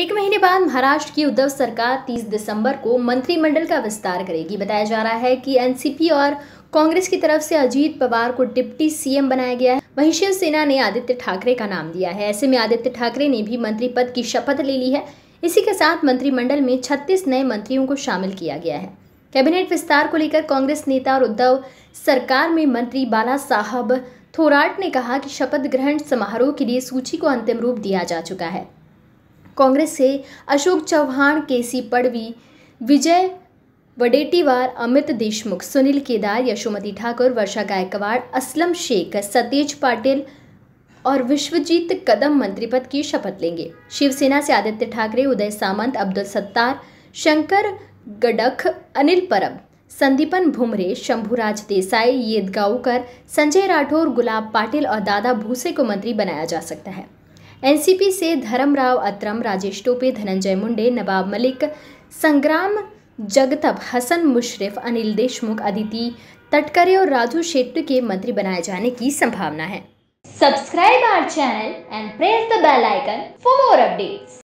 एक महीने बाद महाराष्ट्र की उद्धव सरकार 30 दिसंबर को मंत्रिमंडल का विस्तार करेगी बताया जा रहा है कि एनसीपी और कांग्रेस की तरफ से अजीत पवार को डिप्टी सीएम बनाया गया है वहीं शिवसेना ने आदित्य ठाकरे का नाम दिया है ऐसे में आदित्य ठाकरे ने भी मंत्री पद की शपथ ले ली है इसी के साथ मंत्रिमंडल में छत्तीस नए मंत्रियों को शामिल किया गया है कैबिनेट विस्तार को लेकर कांग्रेस नेता और उद्धव सरकार में मंत्री बाला साहब थोराट ने कहा कि शपथ ग्रहण समारोह के लिए सूची को अंतिम रूप दिया जा चुका है कांग्रेस से अशोक चौहान के सी पड़वी विजय वडेटीवार अमित देशमुख सुनील केदार यशोमती ठाकुर वर्षा गायकवाड़ असलम शेख सतेज पाटिल और विश्वजीत कदम मंत्री पद की शपथ लेंगे शिवसेना से आदित्य ठाकरे उदय सामंत अब्दुल सत्तार शंकर गडख अनिल परब संदीपन भुमरे शंभुराज देसाई येदगांवकर संजय राठौर गुलाब पाटिल और दादा भूसे को मंत्री बनाया जा सकता है एनसीपी से धर्मराव अत्रम राजेश टोपे धनंजय मुंडे नवाब मलिक संग्राम जगतप हसन मुशरफ अनिल देशमुख अदिति तटकरे और राजू शेट्टी के मंत्री बनाए जाने की संभावना है subscribe our channel and press the bell icon for more updates